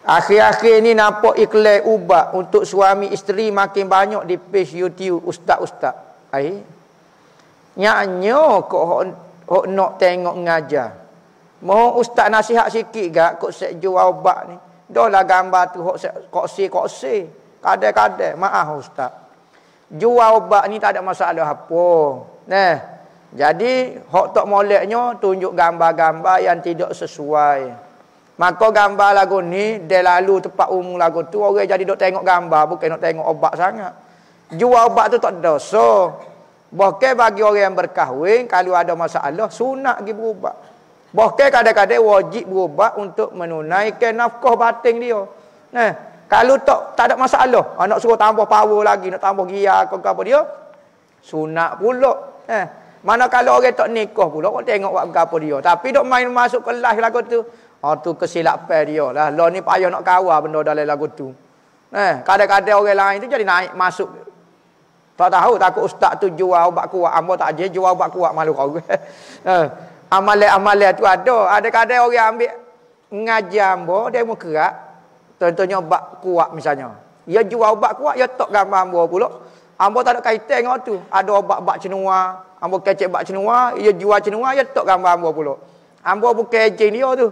Akhir-akhir ni nampak ikhlas ubat untuk suami isteri makin banyak di page YouTube ustaz-ustaz. Ai. Nyanyo kok hok, hok nak tengok ngajar. Mau ustaz nasihat sikit gak kok sek jual ubat ni. Dolah gambar tu hok sek koksi koksi. Kadai-kadai. Maaf ustaz. Jual ubat ni tak ada masalah apa. Nah. Jadi hok tok moleknyo tunjuk gambar-gambar yang tidak sesuai. Maka gambar lagu ni dia lalu tempat umum lagu tu orang jadi dok tengok gambar bukan nak tengok obat sangat. Jual obat tu tak dosa. So, Bahkan bagi orang yang berkahwin kalau ada masalah sunat pergi berubat. Bahkan kadang-kadang wajib berubat untuk menunaikan nafkah batin dia. Nah, kalau tak tak ada masalah, anak ah, suruh tambah power lagi, nak tambah gear ke apa dia? Sunat pula. Eh, mana kalau orang tak nikah pula, kau tengok buat apa dia. Tapi dok main masuk ke lagu tu, Oh tu kesilapan dia lah. Lo ni payah nak kawal benda dalam lagu tu. Eh, kadang-kadang orang lain tu jadi naik masuk. Tak tahu takut ustaz tu jual ubat kuat. Ambo tak ajar jual ubat kuat malu kau. eh, amal-amal tu ada. Ada kadang orang ambil ngajar ambo dia mau kerak. Tentunya ubat kuat misalnya. Dia jual ubat kuat, dia tok gambar ambo pula. Ambo tak ada kaitan dengan tu. Ada ubat-ubat cenua, ambo kecek ubat cenua, dia jual cenua, dia tok gambar ambo pula. Ambo bukan ejen dia tu.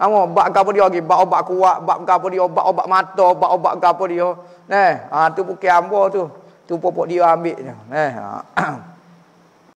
Amo bak gapo dia lagi, bak obat kuat, bak gapo dia, bak obat mata, bak obat gapo dia. Neh, ha tu bukan ambo tu. Tu popok dia ambil je. Neh. Ha.